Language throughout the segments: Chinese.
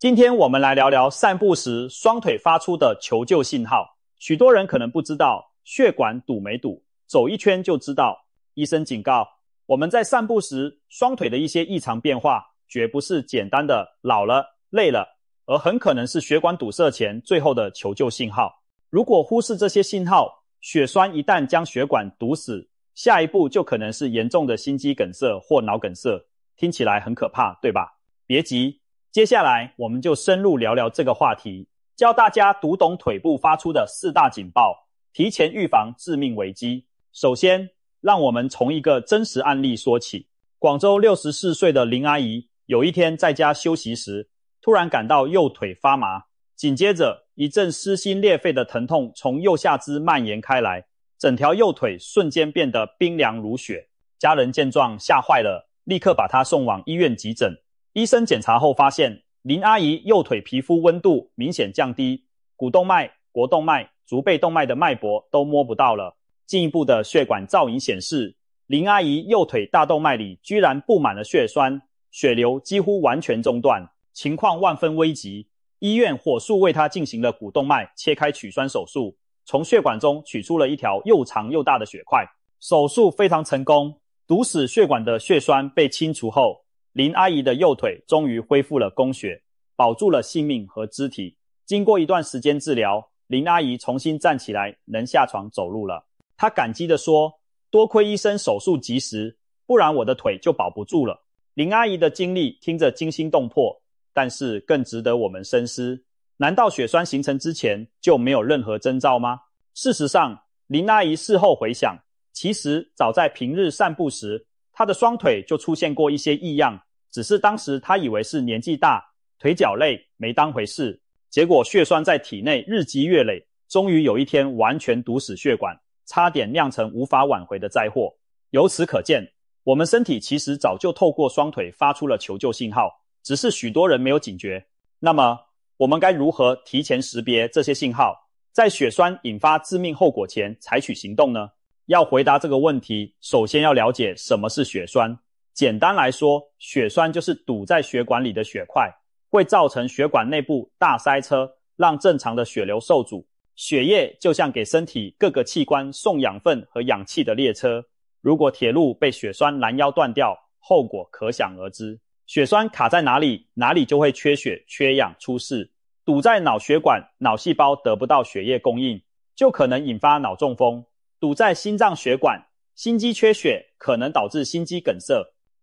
今天我们来聊聊散步时双腿发出的求救信号。许多人可能不知道血管堵没堵，走一圈就知道。医生警告，我们在散步时双腿的一些异常变化，绝不是简单的老了、累了，而很可能是血管堵塞前最后的求救信号。如果忽视这些信号，血栓一旦将血管堵死，下一步就可能是严重的心肌梗塞或脑梗塞。听起来很可怕，对吧？别急。接下来，我们就深入聊聊这个话题，教大家读懂腿部发出的四大警报，提前预防致命危机。首先，让我们从一个真实案例说起。广州六十四岁的林阿姨，有一天在家休息时，突然感到右腿发麻，紧接着一阵撕心裂肺的疼痛从右下肢蔓延开来，整条右腿瞬间变得冰凉如雪。家人见状吓坏了，立刻把她送往医院急诊。医生检查后发现，林阿姨右腿皮肤温度明显降低，股动脉、腘动脉、足背动脉的脉搏都摸不到了。进一步的血管造影显示，林阿姨右腿大动脉里居然布满了血栓，血流几乎完全中断，情况万分危急。医院火速为她进行了股动脉切开取栓手术，从血管中取出了一条又长又大的血块。手术非常成功，堵死血管的血栓被清除后。林阿姨的右腿终于恢复了供血，保住了性命和肢体。经过一段时间治疗，林阿姨重新站起来，能下床走路了。她感激地说：“多亏医生手术及时，不然我的腿就保不住了。”林阿姨的经历听着惊心动魄，但是更值得我们深思：难道血栓形成之前就没有任何征兆吗？事实上，林阿姨事后回想，其实早在平日散步时。他的双腿就出现过一些异样，只是当时他以为是年纪大、腿脚累，没当回事。结果血栓在体内日积月累，终于有一天完全堵死血管，差点酿成无法挽回的灾祸。由此可见，我们身体其实早就透过双腿发出了求救信号，只是许多人没有警觉。那么，我们该如何提前识别这些信号，在血栓引发致命后果前采取行动呢？要回答这个问题，首先要了解什么是血栓。简单来说，血栓就是堵在血管里的血块，会造成血管内部大塞车，让正常的血流受阻。血液就像给身体各个器官送养分和氧气的列车，如果铁路被血栓拦腰断掉，后果可想而知。血栓卡在哪里，哪里就会缺血缺氧出事。堵在脑血管，脑细胞得不到血液供应，就可能引发脑中风。堵在心脏血管，心肌缺血可能导致心肌梗塞；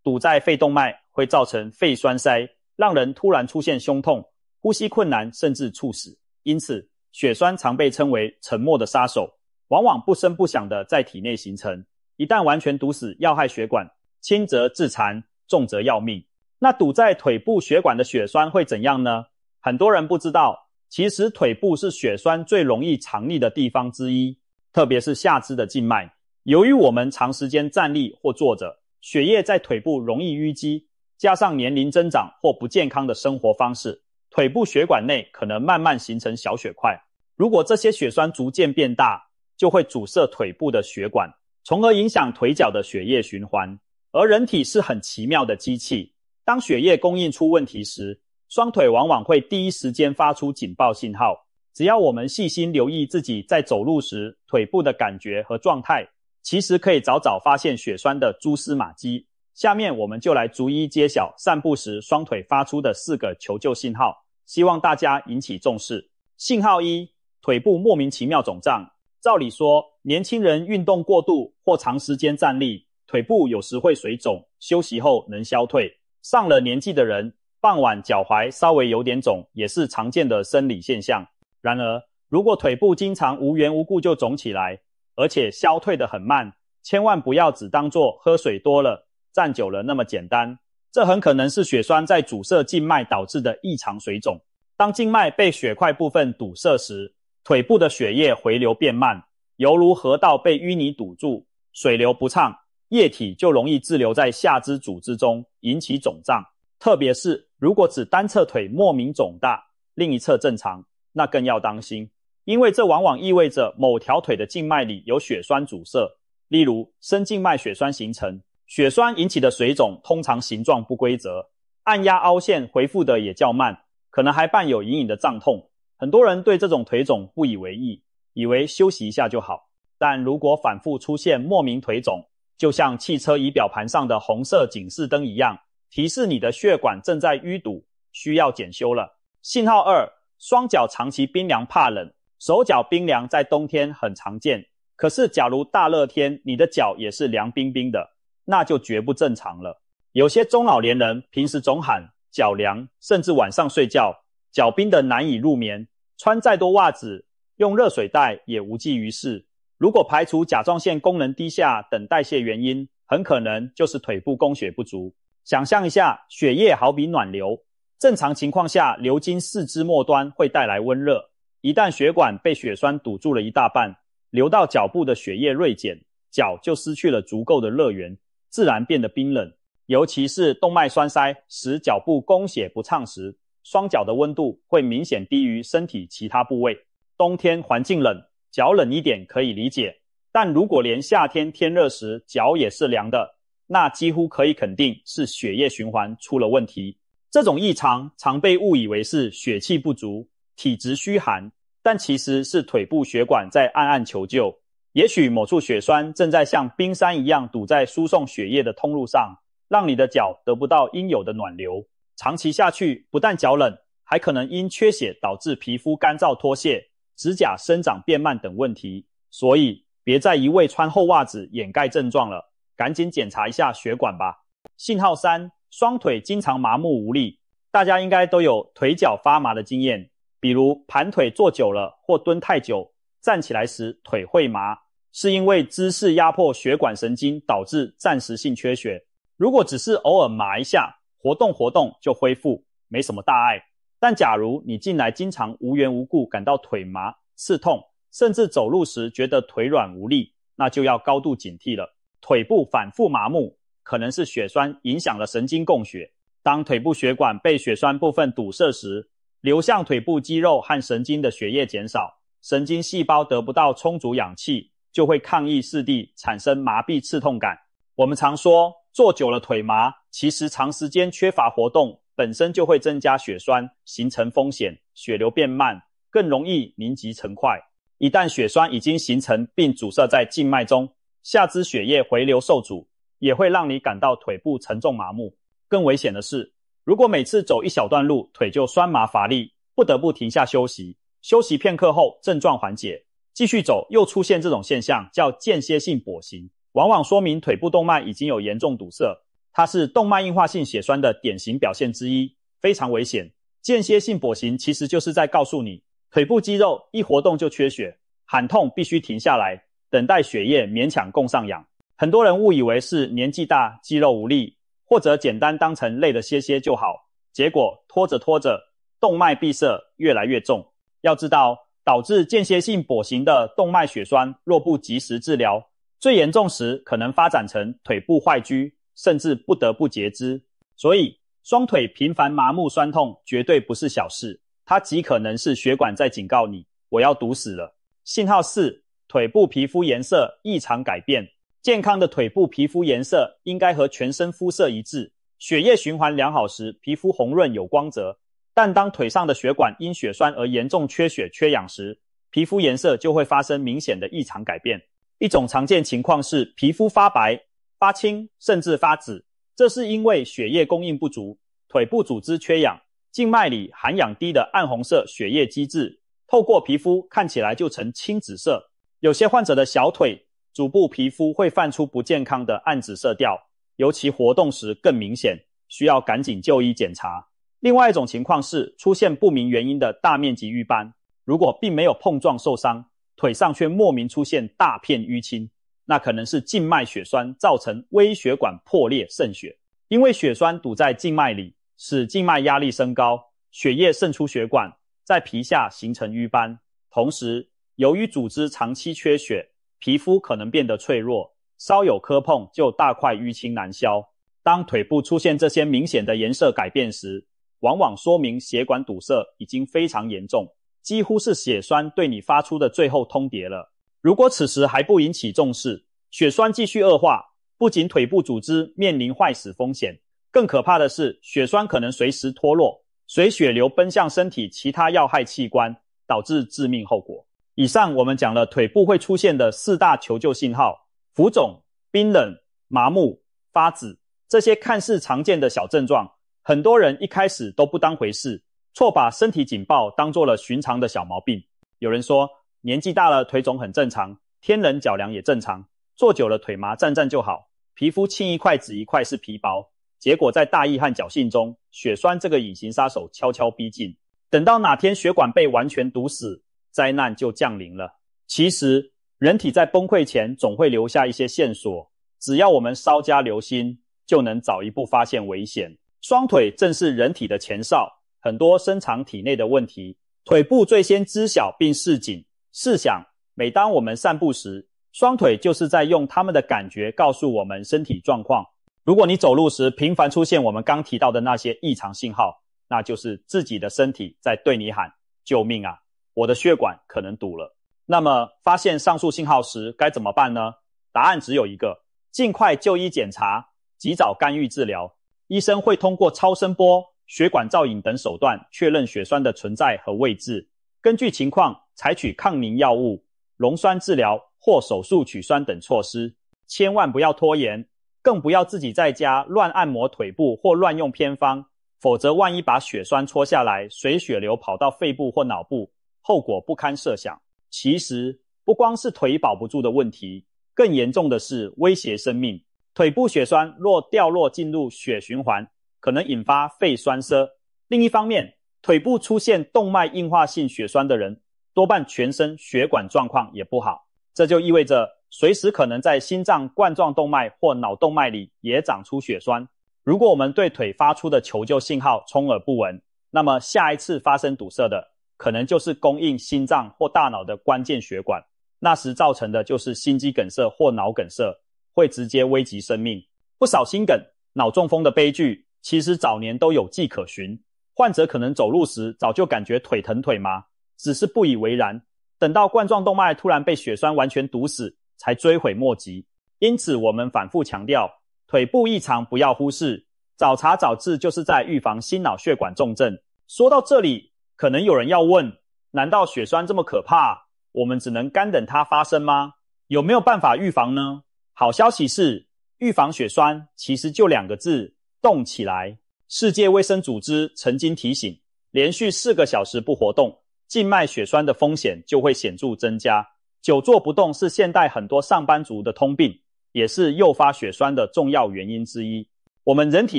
堵在肺动脉，会造成肺栓塞，让人突然出现胸痛、呼吸困难，甚至猝死。因此，血栓常被称为“沉默的杀手”，往往不声不响的在体内形成。一旦完全堵死要害血管，轻则致残，重则要命。那堵在腿部血管的血栓会怎样呢？很多人不知道，其实腿部是血栓最容易藏匿的地方之一。特别是下肢的静脉，由于我们长时间站立或坐着，血液在腿部容易淤积，加上年龄增长或不健康的生活方式，腿部血管内可能慢慢形成小血块。如果这些血栓逐渐变大，就会阻塞腿部的血管，从而影响腿脚的血液循环。而人体是很奇妙的机器，当血液供应出问题时，双腿往往会第一时间发出警报信号。只要我们细心留意自己在走路时腿部的感觉和状态，其实可以早早发现血栓的蛛丝马迹。下面我们就来逐一揭晓散步时双腿发出的四个求救信号，希望大家引起重视。信号一：腿部莫名其妙肿胀。照理说，年轻人运动过度或长时间站立，腿部有时会水肿，休息后能消退。上了年纪的人，傍晚脚踝稍微有点肿，也是常见的生理现象。然而，如果腿部经常无缘无故就肿起来，而且消退得很慢，千万不要只当做喝水多了、站久了那么简单。这很可能是血栓在阻塞静脉导致的异常水肿。当静脉被血块部分堵塞时，腿部的血液回流变慢，犹如河道被淤泥堵住，水流不畅，液体就容易滞留在下肢组织中，引起肿胀。特别是如果只单侧腿莫名肿大，另一侧正常。那更要当心，因为这往往意味着某条腿的静脉里有血栓阻塞，例如深静脉血栓形成。血栓引起的水肿通常形状不规则，按压凹陷，回复的也较慢，可能还伴有隐隐的胀痛。很多人对这种腿肿不以为意，以为休息一下就好。但如果反复出现莫名腿肿，就像汽车仪表盘上的红色警示灯一样，提示你的血管正在淤堵，需要检修了。信号二。双脚长期冰凉怕冷，手脚冰凉在冬天很常见。可是，假如大热天你的脚也是凉冰冰的，那就绝不正常了。有些中老年人平时总喊脚凉，甚至晚上睡觉脚冰得难以入眠，穿再多袜子、用热水袋也无济于事。如果排除甲状腺功能低下等代谢原因，很可能就是腿部供血不足。想象一下，血液好比暖流。正常情况下，流经四肢末端会带来温热。一旦血管被血栓堵住了一大半，流到脚部的血液锐减，脚就失去了足够的热源，自然变得冰冷。尤其是动脉栓塞使脚部供血不畅时，双脚的温度会明显低于身体其他部位。冬天环境冷，脚冷一点可以理解，但如果连夏天天热时脚也是凉的，那几乎可以肯定是血液循环出了问题。这种异常常被误以为是血气不足、体质虚寒，但其实是腿部血管在暗暗求救。也许某处血栓正在像冰山一样堵在输送血液的通路上，让你的脚得不到应有的暖流。长期下去，不但脚冷，还可能因缺血导致皮肤干燥脱屑、指甲生长变慢等问题。所以，别再一味穿厚袜子掩盖症状了，赶紧检查一下血管吧。信号三。双腿经常麻木无力，大家应该都有腿脚发麻的经验，比如盘腿坐久了或蹲太久，站起来时腿会麻，是因为姿势压迫血管神经导致暂时性缺血。如果只是偶尔麻一下，活动活动就恢复，没什么大碍。但假如你近来经常无缘无故感到腿麻、刺痛，甚至走路时觉得腿软无力，那就要高度警惕了。腿部反复麻木。可能是血栓影响了神经供血。当腿部血管被血栓部分堵塞时，流向腿部肌肉和神经的血液减少，神经细胞得不到充足氧气，就会抗议四地，产生麻痹刺痛感。我们常说坐久了腿麻，其实长时间缺乏活动本身就会增加血栓形成风险，血流变慢，更容易凝集成块。一旦血栓已经形成并阻塞在静脉中，下肢血液回流受阻。也会让你感到腿部沉重麻木。更危险的是，如果每次走一小段路，腿就酸麻乏力，不得不停下休息。休息片刻后，症状缓解，继续走又出现这种现象，叫间歇性跛行。往往说明腿部动脉已经有严重堵塞，它是动脉硬化性血栓的典型表现之一，非常危险。间歇性跛行其实就是在告诉你，腿部肌肉一活动就缺血，喊痛必须停下来，等待血液勉强供上氧。很多人误以为是年纪大肌肉无力，或者简单当成累的歇歇就好，结果拖着拖着动脉闭塞越来越重。要知道，导致间歇性跛行的动脉血栓若不及时治疗，最严重时可能发展成腿部坏疽，甚至不得不截肢。所以，双腿频繁麻木酸痛绝对不是小事，它极可能是血管在警告你：我要堵死了。信号四：腿部皮肤颜色异常改变。健康的腿部皮肤颜色应该和全身肤色一致。血液循环良好时，皮肤红润有光泽；但当腿上的血管因血栓而严重缺血缺氧时，皮肤颜色就会发生明显的异常改变。一种常见情况是皮肤发白、发青，甚至发紫，这是因为血液供应不足，腿部组织缺氧，静脉里含氧低的暗红色血液积滞，透过皮肤看起来就呈青紫色。有些患者的小腿。主部皮肤会泛出不健康的暗紫色调，尤其活动时更明显，需要赶紧就医检查。另外一种情况是出现不明原因的大面积瘀斑，如果并没有碰撞受伤，腿上却莫名出现大片淤青，那可能是静脉血栓造成微血管破裂渗血。因为血栓堵在静脉里，使静脉压力升高，血液渗出血管，在皮下形成瘀斑。同时，由于组织长期缺血。皮肤可能变得脆弱，稍有磕碰就大块淤青难消。当腿部出现这些明显的颜色改变时，往往说明血管堵塞已经非常严重，几乎是血栓对你发出的最后通牒了。如果此时还不引起重视，血栓继续恶化，不仅腿部组织面临坏死风险，更可怕的是，血栓可能随时脱落，随血流奔向身体其他要害器官，导致致命后果。以上我们讲了腿部会出现的四大求救信号：浮肿、冰冷、麻木、发紫。这些看似常见的小症状，很多人一开始都不当回事，错把身体警报当做了寻常的小毛病。有人说，年纪大了腿肿很正常，天冷脚凉也正常，坐久了腿麻站站就好，皮肤青一块紫一块是皮薄。结果在大意和侥幸中，血栓这个隐形杀手悄悄逼近。等到哪天血管被完全堵死。灾难就降临了。其实，人体在崩溃前总会留下一些线索，只要我们稍加留心，就能早一步发现危险。双腿正是人体的前哨，很多深藏体内的问题，腿部最先知晓并示警。试想，每当我们散步时，双腿就是在用他们的感觉告诉我们身体状况。如果你走路时频繁出现我们刚提到的那些异常信号，那就是自己的身体在对你喊救命啊！我的血管可能堵了，那么发现上述信号时该怎么办呢？答案只有一个：尽快就医检查，及早干预治疗。医生会通过超声波、血管造影等手段确认血栓的存在和位置，根据情况采取抗凝药物、溶栓治疗或手术取栓等措施。千万不要拖延，更不要自己在家乱按摩腿部或乱用偏方，否则万一把血栓戳下来，随血流跑到肺部或脑部。后果不堪设想。其实不光是腿保不住的问题，更严重的是威胁生命。腿部血栓若掉落进入血循环，可能引发肺栓塞。另一方面，腿部出现动脉硬化性血栓的人，多半全身血管状况也不好。这就意味着，随时可能在心脏冠状动脉或脑动脉里也长出血栓。如果我们对腿发出的求救信号充耳不闻，那么下一次发生堵塞的。可能就是供应心脏或大脑的关键血管，那时造成的就是心肌梗塞或脑梗塞，会直接危及生命。不少心梗、脑中风的悲剧，其实早年都有迹可循。患者可能走路时早就感觉腿疼腿麻，只是不以为然，等到冠状动脉突然被血栓完全堵死，才追悔莫及。因此，我们反复强调，腿部异常不要忽视，早查早治就是在预防心脑血管重症。说到这里。可能有人要问：难道血栓这么可怕，我们只能干等它发生吗？有没有办法预防呢？好消息是，预防血栓其实就两个字：动起来。世界卫生组织曾经提醒，连续四个小时不活动，静脉血栓的风险就会显著增加。久坐不动是现代很多上班族的通病，也是诱发血栓的重要原因之一。我们人体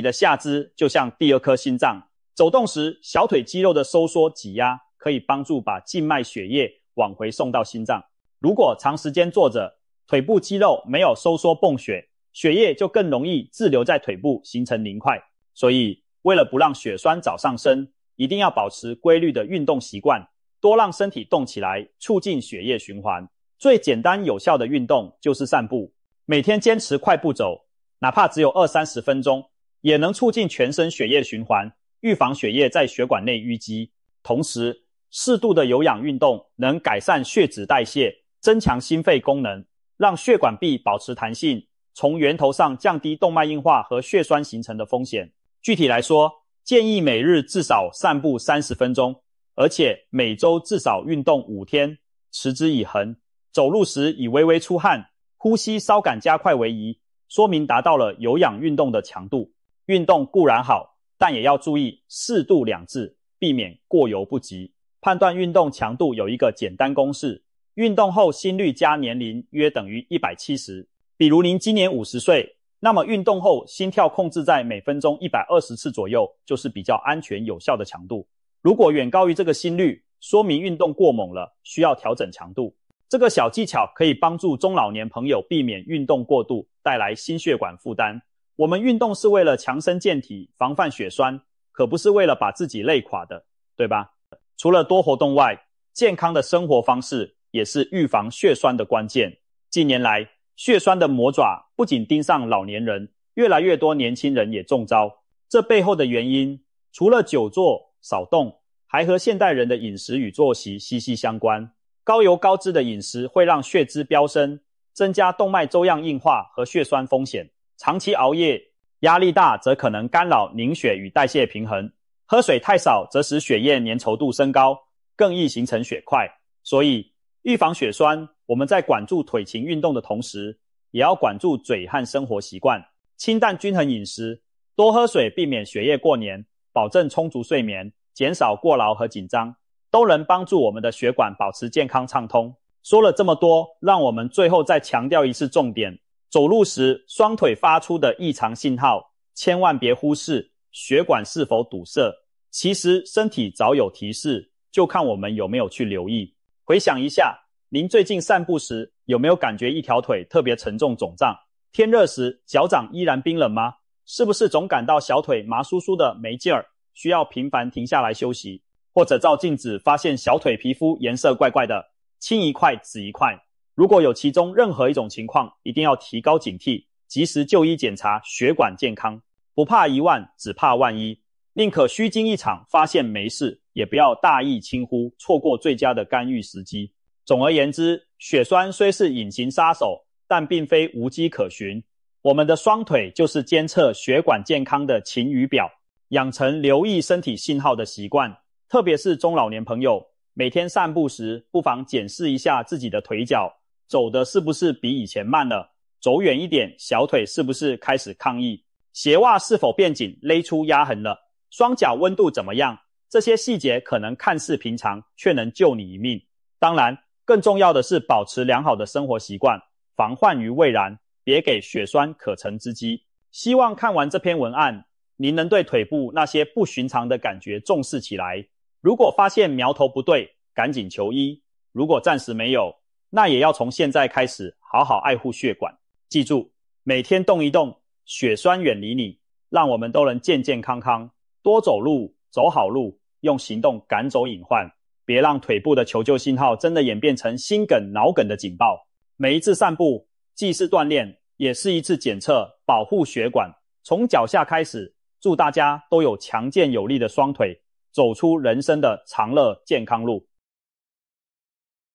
的下肢就像第二颗心脏。走动时，小腿肌肉的收缩挤压可以帮助把静脉血液往回送到心脏。如果长时间坐着，腿部肌肉没有收缩泵血，血液就更容易滞留在腿部形成凝块。所以，为了不让血栓早上升，一定要保持规律的运动习惯，多让身体动起来，促进血液循环。最简单有效的运动就是散步，每天坚持快步走，哪怕只有二三十分钟，也能促进全身血液循环。预防血液在血管内淤积，同时适度的有氧运动能改善血脂代谢，增强心肺功能，让血管壁保持弹性，从源头上降低动脉硬化和血栓形成的风险。具体来说，建议每日至少散步三十分钟，而且每周至少运动五天，持之以恒。走路时以微微出汗、呼吸稍感加快为宜，说明达到了有氧运动的强度。运动固然好。但也要注意“适度”两字，避免过犹不及。判断运动强度有一个简单公式：运动后心率加年龄约等于一百七十。比如您今年五十岁，那么运动后心跳控制在每分钟一百二十次左右，就是比较安全有效的强度。如果远高于这个心率，说明运动过猛了，需要调整强度。这个小技巧可以帮助中老年朋友避免运动过度带来心血管负担。我们运动是为了强身健体、防范血栓，可不是为了把自己累垮的，对吧？除了多活动外，健康的生活方式也是预防血栓的关键。近年来，血栓的魔爪不仅盯上老年人，越来越多年轻人也中招。这背后的原因，除了久坐少动，还和现代人的饮食与作息息息相关。高油高脂的饮食会让血脂飙升，增加动脉粥样硬化和血栓风险。长期熬夜、压力大，则可能干扰凝血与代谢平衡；喝水太少，则使血液粘稠度升高，更易形成血块。所以，预防血栓，我们在管住腿勤运动的同时，也要管住嘴和生活习惯，清淡均衡饮食，多喝水，避免血液过年，保证充足睡眠，减少过劳和紧张，都能帮助我们的血管保持健康畅通。说了这么多，让我们最后再强调一次重点。走路时双腿发出的异常信号，千万别忽视血管是否堵塞。其实身体早有提示，就看我们有没有去留意。回想一下，您最近散步时有没有感觉一条腿特别沉重肿胀？天热时脚掌依然冰冷吗？是不是总感到小腿麻酥酥的没劲儿，需要频繁停下来休息？或者照镜子发现小腿皮肤颜色怪怪的，青一块紫一块？如果有其中任何一种情况，一定要提高警惕，及时就医检查血管健康。不怕一万，只怕万一，宁可虚惊一场，发现没事，也不要大意轻忽，错过最佳的干预时机。总而言之，血栓虽是隐形杀手，但并非无迹可寻。我们的双腿就是监测血管健康的晴雨表，养成留意身体信号的习惯，特别是中老年朋友，每天散步时不妨检视一下自己的腿脚。走的是不是比以前慢了？走远一点，小腿是不是开始抗议？鞋袜是否变紧，勒出压痕了？双脚温度怎么样？这些细节可能看似平常，却能救你一命。当然，更重要的是保持良好的生活习惯，防患于未然，别给血栓可乘之机。希望看完这篇文案，您能对腿部那些不寻常的感觉重视起来。如果发现苗头不对，赶紧求医。如果暂时没有，那也要从现在开始，好好爱护血管。记住，每天动一动，血栓远离你。让我们都能健健康康，多走路，走好路，用行动赶走隐患，别让腿部的求救信号真的演变成心梗、脑梗的警报。每一次散步，既是锻炼，也是一次检测，保护血管。从脚下开始，祝大家都有强健有力的双腿，走出人生的长乐健康路。